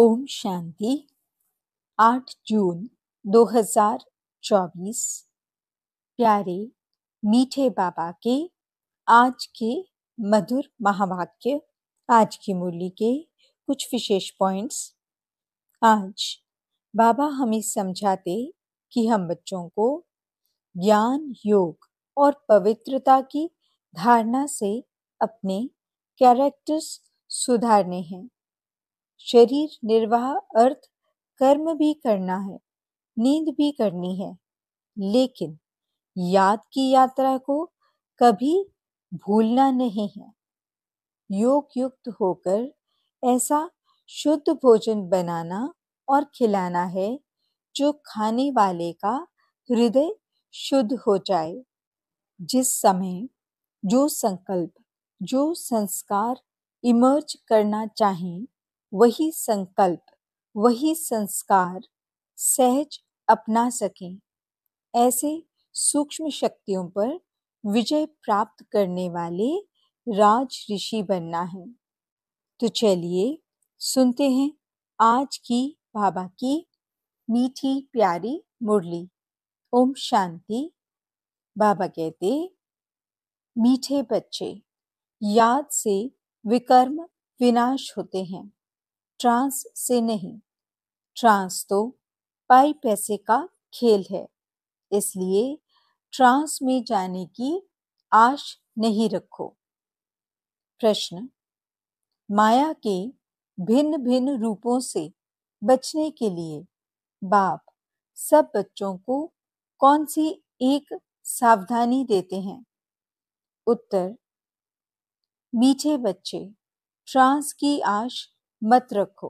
ओम शांति 8 जून 2024 प्यारे मीठे बाबा के आज के मधुर महावाक्य आज की मुरली के कुछ विशेष पॉइंट्स आज बाबा हमें समझाते कि हम बच्चों को ज्ञान योग और पवित्रता की धारणा से अपने कैरेक्टर्स सुधारने हैं शरीर निर्वाह अर्थ कर्म भी करना है नींद भी करनी है लेकिन याद की यात्रा को कभी भूलना नहीं है योग युक्त होकर ऐसा शुद्ध भोजन बनाना और खिलाना है जो खाने वाले का हृदय शुद्ध हो जाए जिस समय जो संकल्प जो संस्कार इमर्ज करना चाहें वही संकल्प वही संस्कार सहज अपना सकें ऐसे सूक्ष्म शक्तियों पर विजय प्राप्त करने वाले राज ऋषि बनना है तो चलिए सुनते हैं आज की बाबा की मीठी प्यारी मुरली ओम शांति बाबा कहते मीठे बच्चे याद से विकर्म विनाश होते हैं ट्रांस से नहीं ट्रांस तो पाई पैसे का खेल है इसलिए ट्रांस में जाने की आश नहीं रखो प्रश्न माया के भिन्न भिन्न रूपों से बचने के लिए बाप सब बच्चों को कौन सी एक सावधानी देते हैं उत्तर मीठे बच्चे ट्रांस की आश मत रखो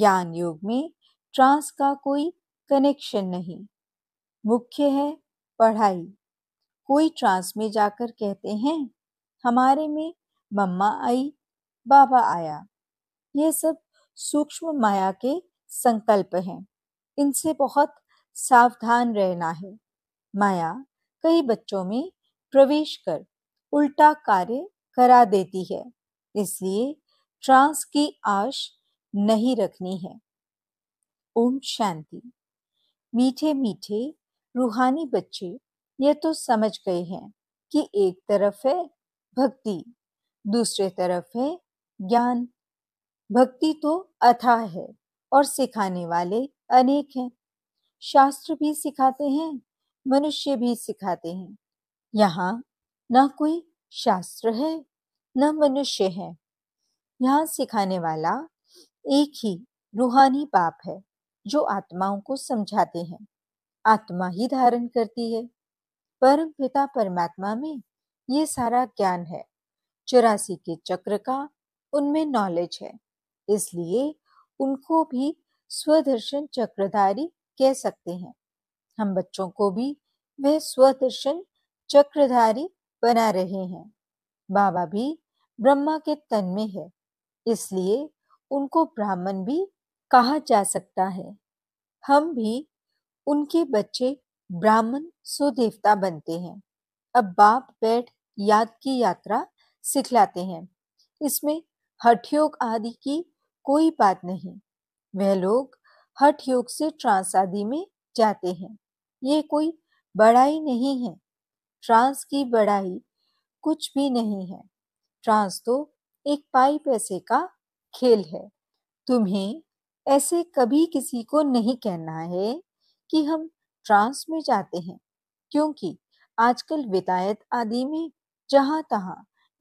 ज्ञान योग में ट्रांस का कोई कनेक्शन नहीं मुख्य है पढ़ाई कोई ट्रांस में जाकर कहते हैं हमारे में मम्मा आई बाबा आया ये सब सूक्ष्म माया के संकल्प हैं इनसे बहुत सावधान रहना है माया कई बच्चों में प्रवेश कर उल्टा कार्य करा देती है इसलिए ट्रांस की आश नहीं रखनी है ओम शांति मीठे मीठे रूहानी बच्चे यह तो समझ गए हैं कि एक तरफ है भक्ति दूसरे तरफ है ज्ञान भक्ति तो अथाह है और सिखाने वाले अनेक हैं शास्त्र भी सिखाते हैं मनुष्य भी सिखाते हैं यहाँ ना कोई शास्त्र है न मनुष्य है यहाँ सिखाने वाला एक ही रूहानी बाप है जो आत्माओं को समझाते हैं आत्मा ही धारण करती है परम पिता परमात्मा में ये सारा ज्ञान है चौरासी के चक्र का उनमें नॉलेज है इसलिए उनको भी स्वदर्शन चक्रधारी कह सकते हैं हम बच्चों को भी वह स्वदर्शन चक्रधारी बना रहे हैं बाबा भी ब्रह्मा के तन में है इसलिए उनको ब्राह्मण भी कहा जा सकता है हम भी उनके बच्चे ब्राह्मण सुदेवता बनते हैं अब बाप बैठ याद की यात्रा सिखलाते हैं इसमें हठयोग आदि की कोई बात नहीं वह लोग हठ योग से ट्रांस आदि में जाते हैं ये कोई बड़ाई नहीं है ट्रांस की बड़ाई कुछ भी नहीं है ट्रांस तो एक पाई पैसे का खेल है तुम्हें ऐसे कभी किसी को नहीं कहना है कि हम ट्रांस में जाते हैं क्योंकि आजकल वितायत आदि में जहां तहां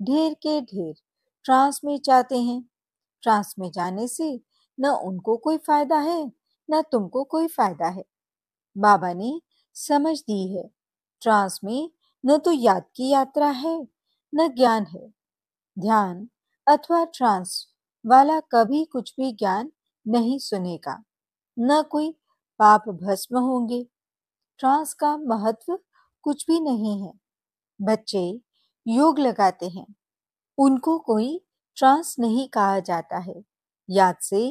ढेर के ढेर ट्रांस में जाते हैं ट्रांस में जाने से न उनको कोई फायदा है न तुमको कोई फायदा है बाबा ने समझ दी है ट्रांस में न तो याद की यात्रा है न ज्ञान है ध्यान अथवा ट्रांस वाला कभी कुछ भी ज्ञान नहीं सुनेगा न कोई पाप भस्म होंगे ट्रांस का महत्व कुछ भी नहीं है बच्चे योग लगाते हैं उनको कोई ट्रांस नहीं कहा जाता है याद से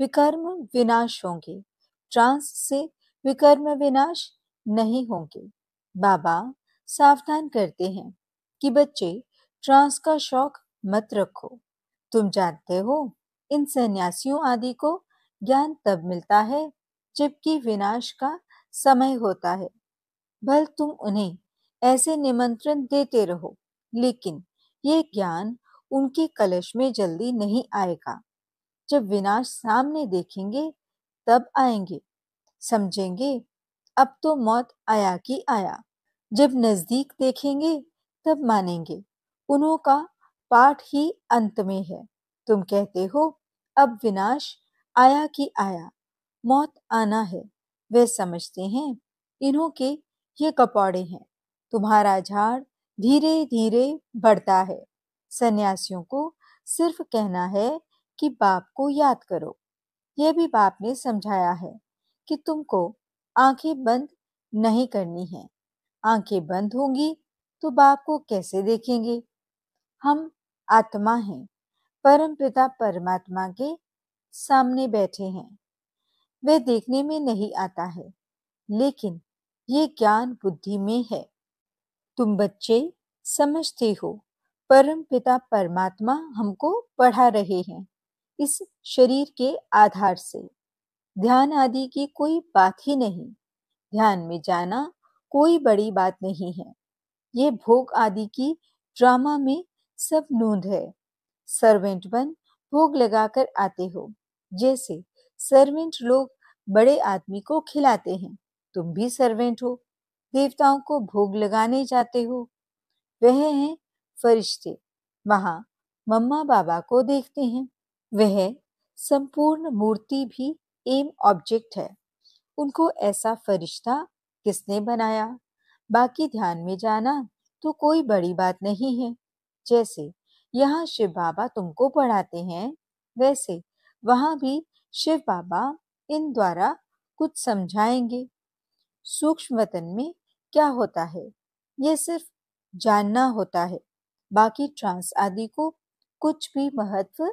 विकर्म विनाश होंगे ट्रांस से विकर्म विनाश नहीं होंगे बाबा सावधान करते हैं कि बच्चे ट्रांस का शौक मत रखो तुम जानते हो इन सन्यासियों आदि को ज्ञान तब मिलता है जबकि विनाश का समय होता है भल तुम उन्हें ऐसे निमंत्रण देते रहो लेकिन ये ज्ञान उनके कलश में जल्दी नहीं आएगा जब विनाश सामने देखेंगे तब आएंगे समझेंगे अब तो मौत आया कि आया जब नजदीक देखेंगे तब मानेंगे उन्हों का पाठ ही अंत में है तुम कहते हो अब विनाश आया कि आया मौत आना है वे समझते हैं इन्हों के ये कपौड़े हैं तुम्हारा झाड़ धीरे धीरे बढ़ता है सन्यासियों को सिर्फ कहना है कि बाप को याद करो यह भी बाप ने समझाया है कि तुमको आंखें बंद नहीं करनी है आंखें बंद होंगी तो बाप को कैसे देखेंगे हम आत्मा हैं परमपिता परमात्मा के सामने बैठे हैं वह देखने में नहीं आता है लेकिन ये ज्ञान बुद्धि में है तुम बच्चे समझते हो परम पिता परमात्मा हमको पढ़ा रहे हैं इस शरीर के आधार से ध्यान आदि की कोई बात ही नहीं ध्यान में जाना कोई बड़ी बात नहीं है ये भोग आदि की ड्रामा में सब नूंद है सर्वेंट बन भोग लगाकर आते हो जैसे सर्वेंट लोग बड़े आदमी को खिलाते हैं तुम भी सर्वेंट हो देवताओं को भोग लगाने जाते हो वह हैं फरिश्ते वहा मम्मा बाबा को देखते हैं वह संपूर्ण मूर्ति भी एम ऑब्जेक्ट है उनको ऐसा फरिश्ता किसने बनाया बाकी ध्यान में जाना तो कोई बड़ी बात नहीं है जैसे यहाँ शिव बाबा तुमको पढ़ाते हैं वैसे वहाँ भी शिव बाबा इन द्वारा कुछ समझाएंगे सूक्ष्म वतन में क्या होता है ये सिर्फ जानना होता है बाकी ट्रांस आदि को कुछ भी महत्व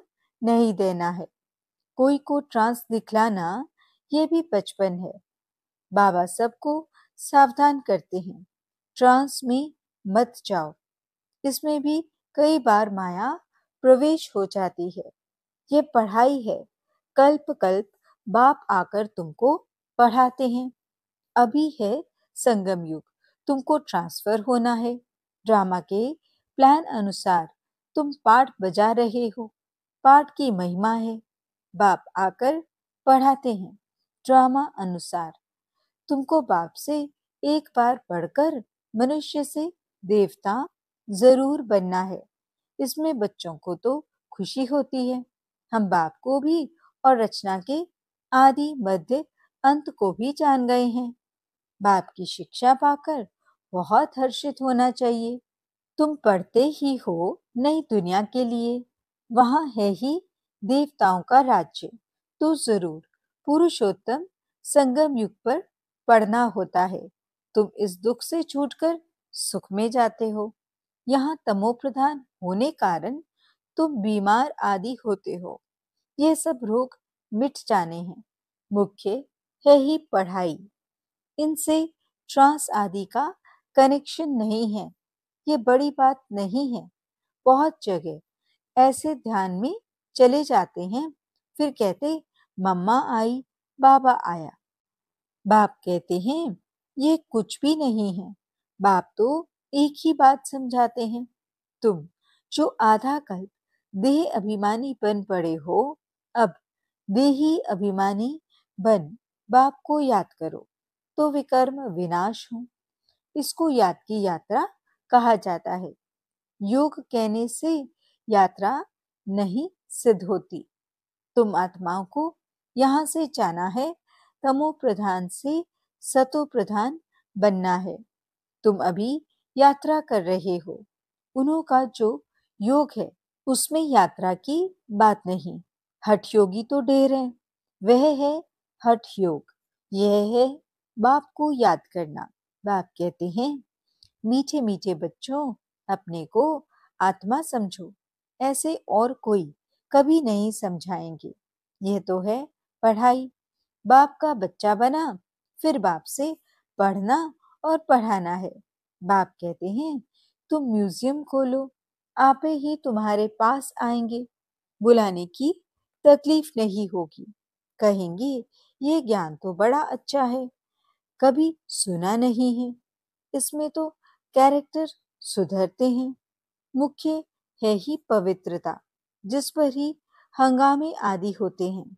नहीं देना है कोई को ट्रांस दिखलाना ये भी बचपन है बाबा सबको सावधान करते हैं ट्रांस में मत जाओ इसमें भी कई बार माया प्रवेश हो जाती है ये पढ़ाई है कल्प कल्प बाप आकर तुमको पढ़ाते हैं अभी है संगम युग तुमको ट्रांसफर होना है ड्रामा के प्लान अनुसार तुम पाठ बजा रहे हो पाठ की महिमा है बाप आकर पढ़ाते हैं ड्रामा अनुसार तुमको बाप से एक बार पढ़कर मनुष्य से देवता ज़रूर बनना है इसमें बच्चों को तो खुशी होती है हम बाप को भी और रचना के आदि मध्य अंत को भी जान गए हैं बाप की शिक्षा पाकर बहुत हर्षित होना चाहिए तुम पढ़ते ही हो नई दुनिया के लिए वहाँ है ही देवताओं का राज्य तो जरूर पुरुषोत्तम संगम युग पर पढ़ना होता है तुम इस दुख से छूटकर सुख में जाते हो यहाँ तमोप्रधान होने कारण तुम बीमार आदि होते हो यह सब रोग मिट जाने हैं मुख्य है ही पढ़ाई इनसे ट्रांस आदि का कनेक्शन नहीं है ये बड़ी बात नहीं है बहुत जगह ऐसे ध्यान में चले जाते हैं फिर कहते मम्मा आई बाबा आया बाप कहते हैं ये कुछ भी नहीं है बाप तो एक ही बात समझाते हैं तुम जो आधा कल्प देह अभिमानी बन पड़े हो अब देही अभिमानी बन बाप को याद करो तो विकर्म विनाश हो इसको याद की यात्रा कहा जाता है योग कहने से यात्रा नहीं सिद्ध होती तुम आत्माओं को यहाँ से जाना है तमो प्रधान से सतो प्रधान बनना है तुम अभी यात्रा कर रहे हो उन्हों का जो योग है उसमें यात्रा की बात नहीं हठ योगी तो ढेर है वह है हठ योग यह है बाप को याद करना बाप कहते हैं मीठे मीठे बच्चों अपने को आत्मा समझो ऐसे और कोई कभी नहीं समझाएंगे यह तो है पढ़ाई बाप का बच्चा बना फिर बाप से पढ़ना और पढ़ाना है बाप कहते हैं तुम म्यूजियम खोलो आपे ही तुम्हारे पास आएंगे बुलाने की तकलीफ नहीं होगी कहेंगे ये ज्ञान तो बड़ा अच्छा है कभी सुना नहीं है इसमें तो कैरेक्टर सुधरते हैं मुख्य है ही पवित्रता जिस पर ही हंगामे आदि होते हैं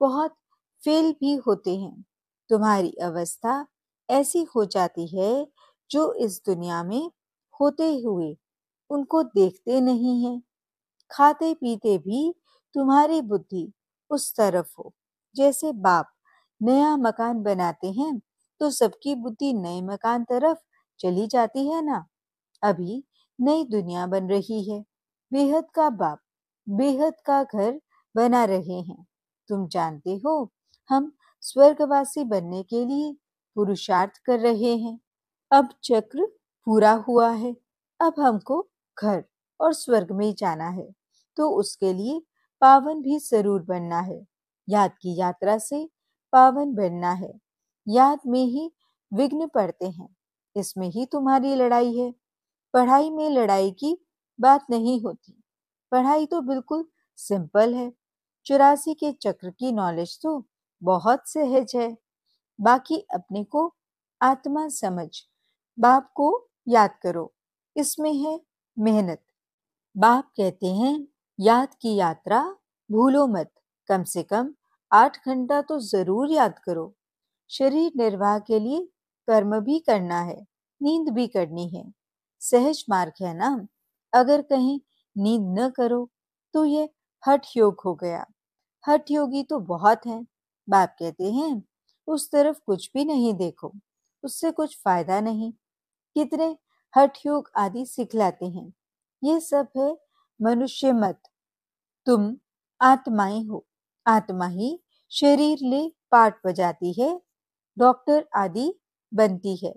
बहुत फेल भी होते हैं तुम्हारी अवस्था ऐसी हो जाती है जो इस दुनिया में होते हुए उनको देखते नहीं हैं खाते पीते भी तुम्हारी बुद्धि उस तरफ हो जैसे बाप नया मकान बनाते हैं तो सबकी बुद्धि नए मकान तरफ चली जाती है ना अभी नई दुनिया बन रही है बेहद का बाप बेहद का घर बना रहे हैं तुम जानते हो हम स्वर्गवासी बनने के लिए पुरुषार्थ कर रहे हैं अब चक्र पूरा हुआ है अब हमको घर और स्वर्ग में जाना है तो उसके लिए पावन भी जरूर बनना है याद की यात्रा से पावन बनना है याद में ही विघ्न पड़ते हैं इसमें ही तुम्हारी लड़ाई है पढ़ाई में लड़ाई की बात नहीं होती पढ़ाई तो बिल्कुल सिंपल है चौरासी के चक्र की नॉलेज तो बहुत सहज है बाकी अपने को आत्मा समझ बाप को याद करो इसमें है मेहनत बाप कहते हैं याद की यात्रा भूलो मत कम से कम आठ घंटा तो जरूर याद करो शरीर निर्वाह के लिए कर्म भी करना है नींद भी करनी है सहज मार्ग है ना अगर कहीं नींद न करो तो ये हठ योग हो गया हठ योगी तो बहुत हैं बाप कहते हैं उस तरफ कुछ भी नहीं देखो उससे कुछ फायदा नहीं कितने हठ योग आदि सिखलाते हैं ये सब है मनुष्य मत तुम आत्माएं हो आत्मा ही शरीर ले पाठ बजाती है डॉक्टर आदि बनती है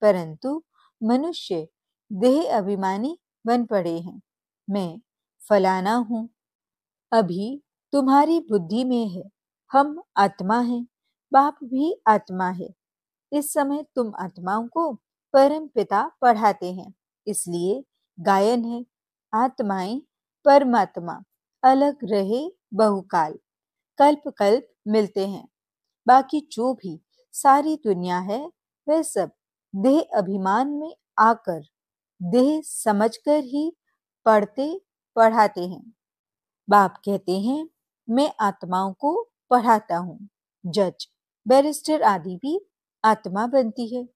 परंतु मनुष्य देह अभिमानी बन पड़े हैं मैं फलाना हूँ अभी तुम्हारी बुद्धि में है हम आत्मा हैं बाप भी आत्मा है इस समय तुम आत्माओं को परम पिता पढ़ाते हैं इसलिए गायन है आत्माएं परमात्मा अलग रहे बहुकाल कल्प कल्प मिलते हैं बाकी जो भी सारी दुनिया है वह सब देह अभिमान में आकर देह समझकर ही पढ़ते पढ़ाते हैं बाप कहते हैं मैं आत्माओं को पढ़ाता हूँ जज बैरिस्टर आदि भी आत्मा बनती है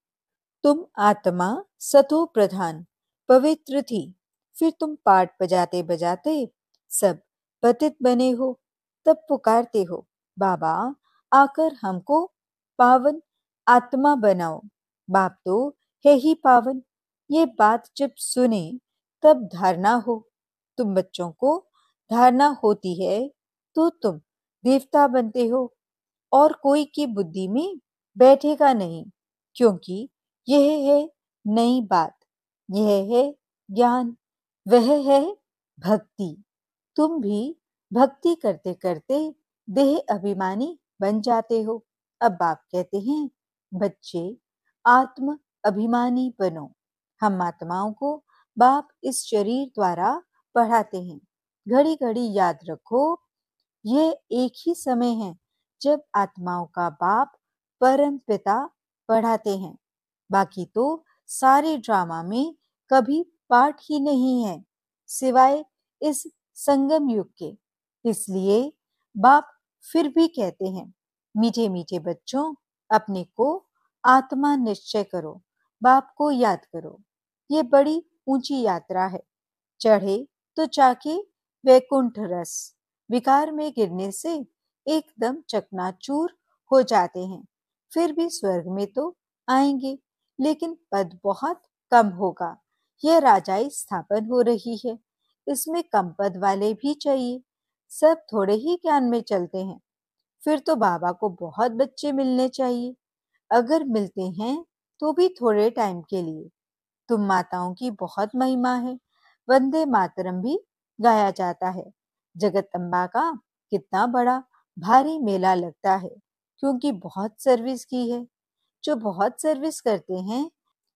तुम आत्मा सतो प्रधान पवित्र थी फिर तुम पाठ बजाते बजाते सब पतित बने हो तब पुकारते हो बाबा आकर हमको पावन आत्मा बनाओ बाप तो है ही पावन ये बात जब सुने तब धारणा हो तुम बच्चों को धारणा होती है तो तुम देवता बनते हो और कोई की बुद्धि में बैठेगा नहीं क्योंकि यह है नई बात यह है ज्ञान वह है भक्ति तुम भी भक्ति करते करते देह अभिमानी बन जाते हो अब बाप कहते हैं बच्चे आत्म अभिमानी बनो हम आत्माओं को बाप इस शरीर द्वारा पढ़ाते हैं घड़ी घड़ी याद रखो यह एक ही समय है जब आत्माओं का बाप परम पिता पढ़ाते हैं बाकी तो सारे ड्रामा में कभी पाठ ही नहीं है सिवाय इस संगम युग के इसलिए बाप फिर भी कहते हैं मीठे मीठे बच्चों अपने को आत्मा निश्चय करो बाप को याद करो ये बड़ी ऊंची यात्रा है चढ़े तो चाके वैकुंठ रस विकार में गिरने से एकदम चकनाचूर हो जाते हैं फिर भी स्वर्ग में तो आएंगे लेकिन पद बहुत कम होगा यह राजाई स्थापन हो रही है इसमें कम पद वाले भी चाहिए सब थोड़े ही ज्ञान में चलते हैं फिर तो बाबा को बहुत बच्चे मिलने चाहिए अगर मिलते हैं तो भी थोड़े टाइम के लिए तुम माताओं की बहुत महिमा है वंदे मातरम भी गाया जाता है जगत अम्बा का कितना बड़ा भारी मेला लगता है क्योंकि बहुत सर्विस की है जो बहुत सर्विस करते हैं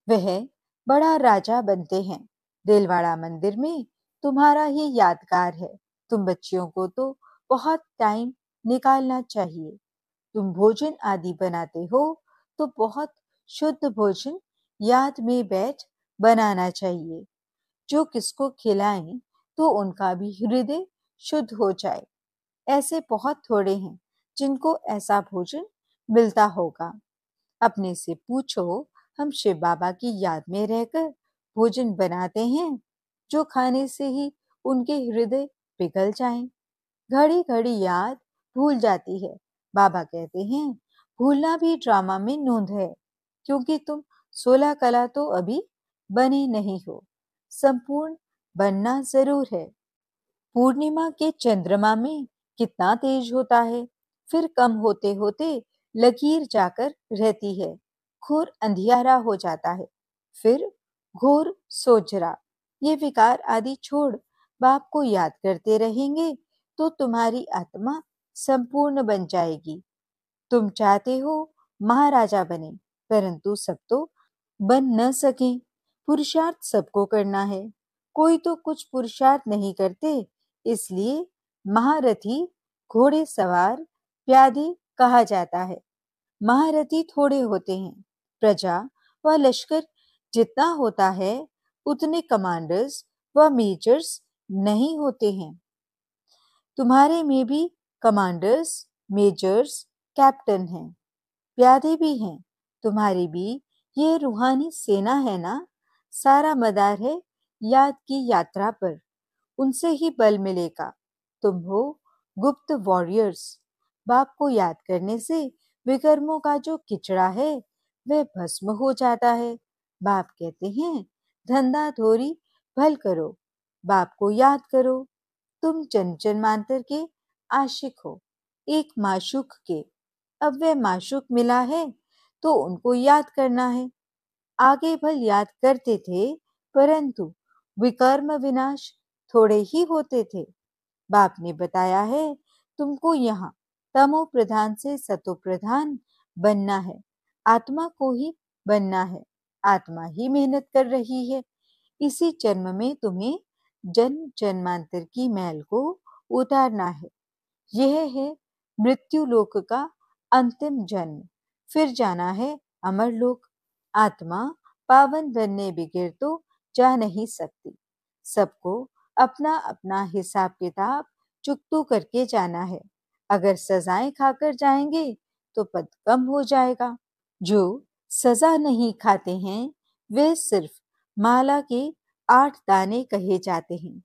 वह बड़ा राजा बनते हैं रेलवाड़ा मंदिर में तुम्हारा ही यादगार है तुम बच्चियों को तो बहुत टाइम निकालना चाहिए तुम भोजन आदि बनाते हो तो बहुत शुद्ध भोजन याद में बैठ बनाना चाहिए जो किसको खिलाएं तो उनका भी हृदय शुद्ध हो जाए ऐसे बहुत थोड़े हैं जिनको ऐसा भोजन मिलता होगा अपने से पूछो हम शिव बाबा की याद में रहकर भोजन बनाते हैं जो खाने से ही उनके हृदय पिघल जाएं। घड़ी घड़ी याद भूल जाती है बाबा कहते हैं भूलना भी ड्रामा में नोंद है क्योंकि तुम सोलह कला तो अभी बने नहीं हो संपूर्ण बनना जरूर है पूर्णिमा के चंद्रमा में कितना तेज होता है फिर कम होते होते लकीर जाकर रहती है घोर अंधियारा हो जाता है फिर घोर सोजरा ये विकार आदि छोड़ बाप को याद करते रहेंगे तो तुम्हारी आत्मा संपूर्ण बन जाएगी तुम चाहते हो महाराजा बने परंतु सब तो बन न सके पुरुषार्थ सबको करना है कोई तो कुछ पुरुषार्थ नहीं करते इसलिए महारथी घोड़े सवार प्यादे कहा जाता है महारथी थोड़े होते हैं प्रजा व लश्कर जितना होता है उतने कमांडर्स व मेजर्स नहीं होते हैं तुम्हारे में भी कमांडर्स मेजर्स कैप्टन हैं प्यादे भी हैं तुम्हारी भी ये रूहानी सेना है ना सारा मदार है याद की यात्रा पर उनसे ही बल मिलेगा तुम हो गुप्त वॉरियर्स बाप को याद करने से विकर्मों का जो किचड़ा है वह भस्म हो जाता है बाप कहते हैं धंधा थोरी भल करो बाप को याद करो तुम चंचन मांतर के आशिक हो एक माशुक के अब वह माशुक मिला है तो उनको याद करना है आगे भल याद करते थे परंतु विकर्म विनाश थोड़े ही होते थे बाप ने बताया है तुमको यहाँ तमो प्रधान से सतो प्रधान बनना है आत्मा को ही बनना है आत्मा ही मेहनत कर रही है इसी जन्म में तुम्हें जन्म जन्मांतर की मैल को उतारना है यह है मृत्यु लोक का अंतिम जन्म फिर जाना है अमर लोक आत्मा पावन बनने बिगिर तो जा नहीं सकती सबको अपना अपना हिसाब किताब चुकतू करके जाना है अगर सजाएं खाकर जाएंगे तो पद कम हो जाएगा जो सजा नहीं खाते हैं वे सिर्फ माला के आठ दाने कहे जाते हैं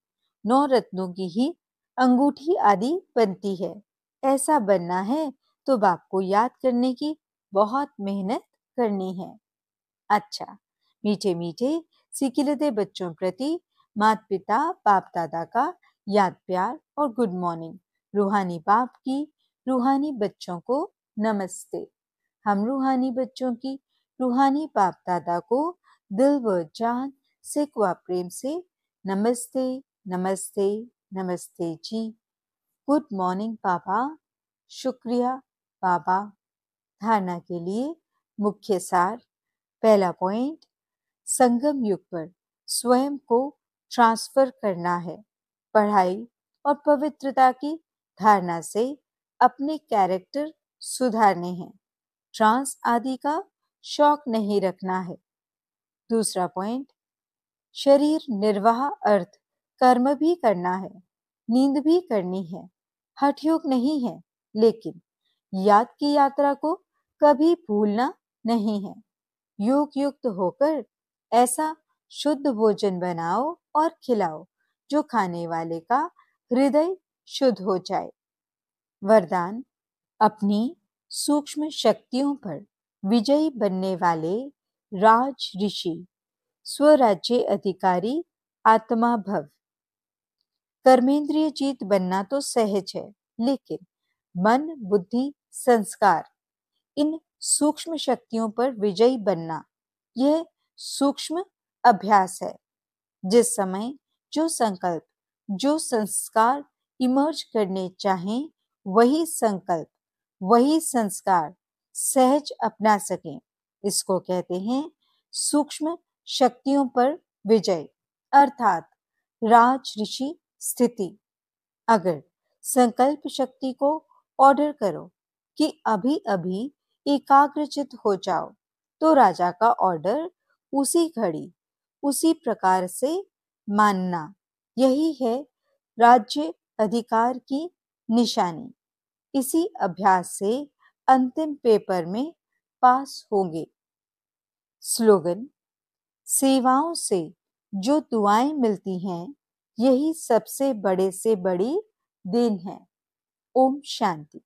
नौ रत्नों की ही अंगूठी आदि बनती है ऐसा बनना है तो बाप को याद करने की बहुत मेहनत करनी है अच्छा मीठे मीठे सिकिलते बच्चों प्रति माता पिता बाप दादा का याद प्यार और गुड मॉर्निंग रूहानी बाप की रूहानी बच्चों को नमस्ते हम रूहानी बच्चों की रूहानी बाप दादा को दिल व जान सेकवा प्रेम से नमस्ते नमस्ते नमस्ते जी गुड मॉर्निंग बाबा शुक्रिया बाबा धारणा के लिए मुख्य सार पहला पॉइंट संगम युग पर स्वयं को ट्रांसफर करना है पढ़ाई और पवित्रता की धारणा से अपने कैरेक्टर सुधारने हैं ट्रांस आदि का शौक नहीं रखना है दूसरा पॉइंट शरीर निर्वाह अर्थ कर्म भी करना है नींद भी करनी है हठयोग नहीं है लेकिन याद की यात्रा को कभी भूलना नहीं है योग युक्त होकर ऐसा शुद्ध भोजन बनाओ और खिलाओ जो खाने वाले का हृदय शुद्ध हो जाए वरदान अपनी सूक्ष्म शक्तियों पर विजयी बनने वाले राज ऋषि स्वराज्य अधिकारी आत्मा भव कर्मेंद्रिय जीत बनना तो सहज है लेकिन मन बुद्धि संस्कार इन सूक्ष्म शक्तियों पर विजयी बनना यह सूक्ष्म अभ्यास है जिस समय जो संकल्प जो संस्कार इमर्ज करने चाहें वही संकल्प वही संस्कार सहज अपना सकें इसको कहते हैं सूक्ष्म शक्तियों पर विजय अर्थात राज ऋषि स्थिति अगर संकल्प शक्ति को ऑर्डर करो कि अभी अभी एकाग्रचित हो जाओ तो राजा का ऑर्डर उसी घड़ी उसी प्रकार से मानना यही है राज्य अधिकार की निशानी इसी अभ्यास से अंतिम पेपर में पास होंगे स्लोगन सेवाओं से जो दुआएं मिलती हैं यही सबसे बड़े से बड़ी देन है ओम शांति